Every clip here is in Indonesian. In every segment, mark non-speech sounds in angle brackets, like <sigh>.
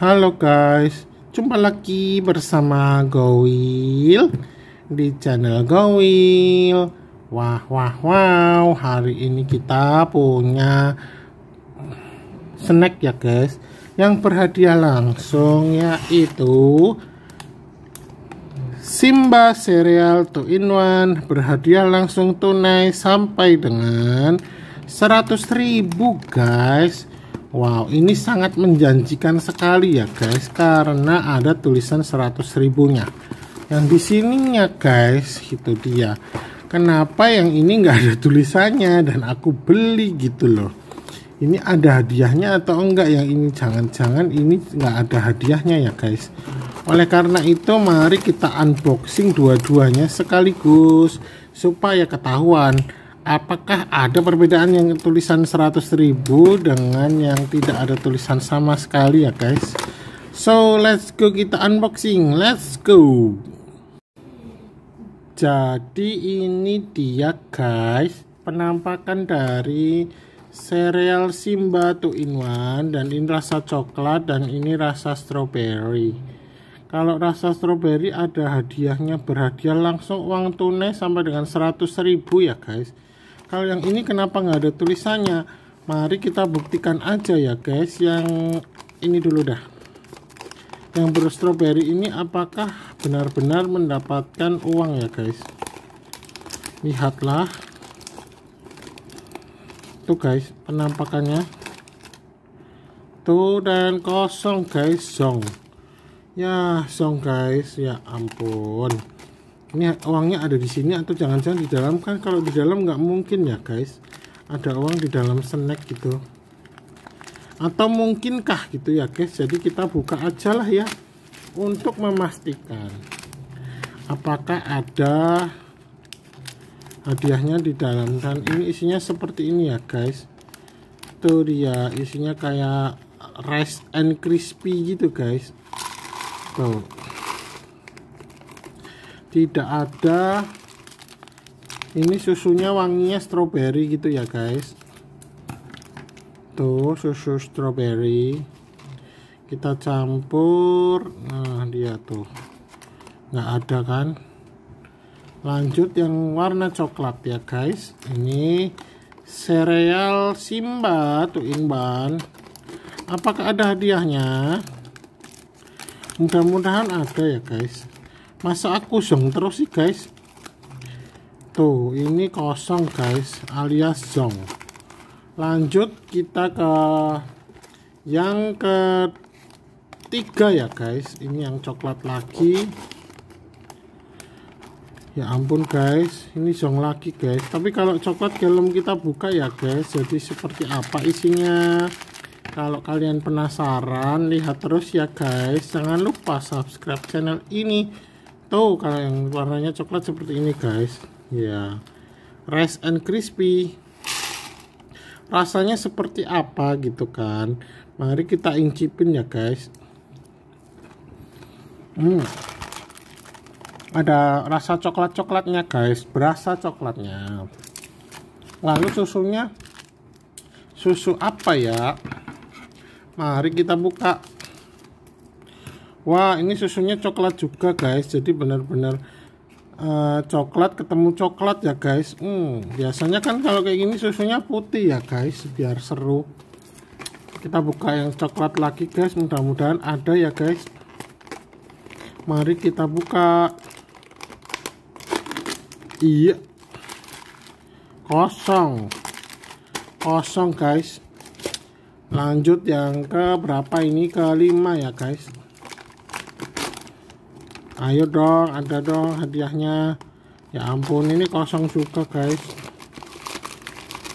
Halo guys, jumpa lagi bersama Gowil di channel Gowil. Wah wah wow, hari ini kita punya snack ya guys. Yang berhadiah langsung yaitu Simba Cereal 2-in-1 berhadiah langsung tunai sampai dengan 100.000 guys Wow, ini sangat menjanjikan sekali ya guys karena ada tulisan 100 ribunya. Yang di sininya guys, itu dia. Kenapa yang ini nggak ada tulisannya dan aku beli gitu loh. Ini ada hadiahnya atau enggak yang ini? Jangan-jangan ini nggak ada hadiahnya ya guys. Oleh karena itu mari kita unboxing dua-duanya sekaligus supaya ketahuan apakah ada perbedaan yang tulisan 100.000 dengan yang tidak ada tulisan sama sekali ya guys so let's go kita unboxing let's go jadi ini dia guys penampakan dari serial Simba 2 in 1 dan ini rasa coklat dan ini rasa strawberry kalau rasa strawberry ada hadiahnya berhadiah langsung uang tunai sampai dengan 100.000 ya guys kalau yang ini kenapa nggak ada tulisannya mari kita buktikan aja ya guys yang ini dulu dah yang berstrawberry ini apakah benar-benar mendapatkan uang ya guys lihatlah tuh guys penampakannya tuh dan kosong guys song ya song guys ya ampun ini uangnya ada di sini atau jangan-jangan di dalam kan kalau di dalam nggak mungkin ya guys ada uang di dalam snack gitu atau mungkinkah gitu ya guys jadi kita buka aja lah ya untuk memastikan apakah ada hadiahnya di dalam dan ini isinya seperti ini ya guys itu dia isinya kayak rice and crispy gitu guys tuh tidak ada ini susunya wanginya stroberi gitu ya guys tuh susu stroberi kita campur nah dia tuh nggak ada kan lanjut yang warna coklat ya guys ini sereal Simba tuh Inban apakah ada hadiahnya mudah-mudahan ada ya guys masa aku kosong terus sih guys tuh ini kosong guys alias zong lanjut kita ke yang ketiga ya guys ini yang coklat lagi ya ampun guys ini zong lagi guys tapi kalau coklat helm kita buka ya guys jadi seperti apa isinya kalau kalian penasaran lihat terus ya guys jangan lupa subscribe channel ini atau kalau yang warnanya coklat seperti ini guys ya rice and crispy rasanya seperti apa gitu kan mari kita incipin ya guys hmm. ada rasa coklat-coklatnya guys berasa coklatnya lalu susunya susu apa ya mari kita buka Wah, ini susunya coklat juga, guys. Jadi benar-benar uh, coklat ketemu coklat ya, guys. Hmm, biasanya kan kalau kayak gini susunya putih ya, guys, biar seru. Kita buka yang coklat lagi, guys. Mudah-mudahan ada ya, guys. Mari kita buka. Iya. Kosong. Kosong, guys lanjut yang ke berapa ini kelima ya guys ayo dong ada dong hadiahnya ya ampun ini kosong juga guys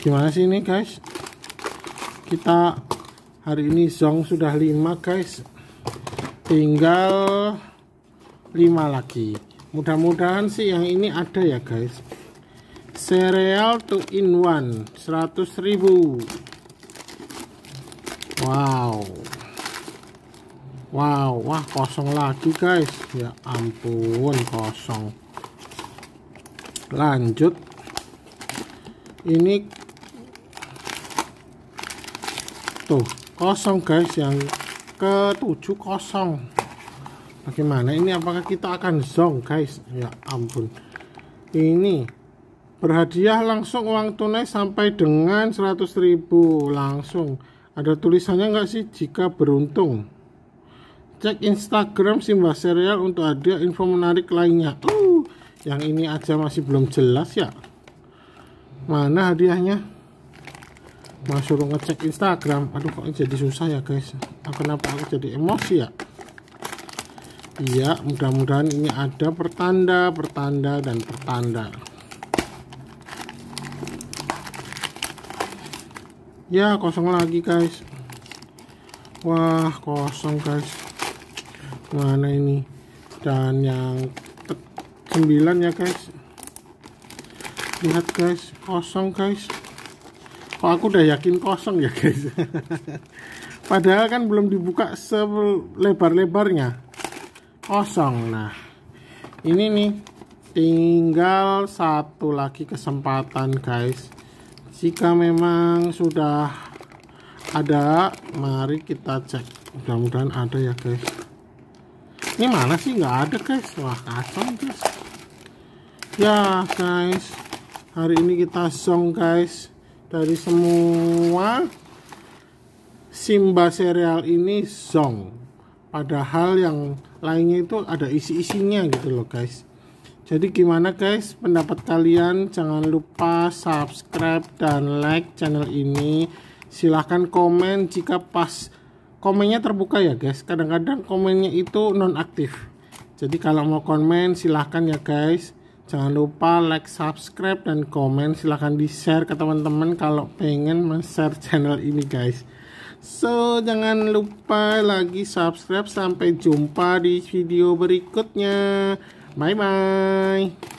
gimana sih ini guys kita hari ini zong sudah 5 guys tinggal 5 lagi mudah-mudahan sih yang ini ada ya guys cereal to in one, 100 ribu wow Wow, wah kosong lagi guys. Ya ampun kosong. Lanjut. Ini tuh kosong guys yang ke tujuh kosong. Bagaimana ini? Apakah kita akan zong guys? Ya ampun. Ini berhadiah langsung uang tunai sampai dengan 100.000 langsung ada tulisannya nggak sih jika beruntung cek Instagram Simbah Serial untuk ada info menarik lainnya. Uh, yang ini aja masih belum jelas ya. Mana hadiahnya? Mas suruh ngecek Instagram. Aduh kok jadi susah ya guys. Nah, kenapa aku jadi emosi ya? Iya, mudah-mudahan ini ada pertanda, pertanda, dan pertanda. Ya, kosong lagi guys. Wah, kosong guys mana ini dan yang 9 ya guys lihat guys kosong guys kok aku udah yakin kosong ya guys <laughs> padahal kan belum dibuka selebar-lebarnya kosong nah ini nih tinggal satu lagi kesempatan guys jika memang sudah ada mari kita cek mudah-mudahan ada ya guys ini mana sih nggak ada guys wah kacau guys ya guys hari ini kita song guys dari semua Simba serial ini song padahal yang lainnya itu ada isi-isinya gitu loh guys jadi gimana guys pendapat kalian jangan lupa subscribe dan like channel ini silahkan komen jika pas komennya terbuka ya guys kadang-kadang komennya itu non aktif jadi kalau mau komen silahkan ya guys jangan lupa like subscribe dan komen silahkan di share ke teman-teman kalau pengen men share channel ini guys so jangan lupa lagi subscribe sampai jumpa di video berikutnya bye bye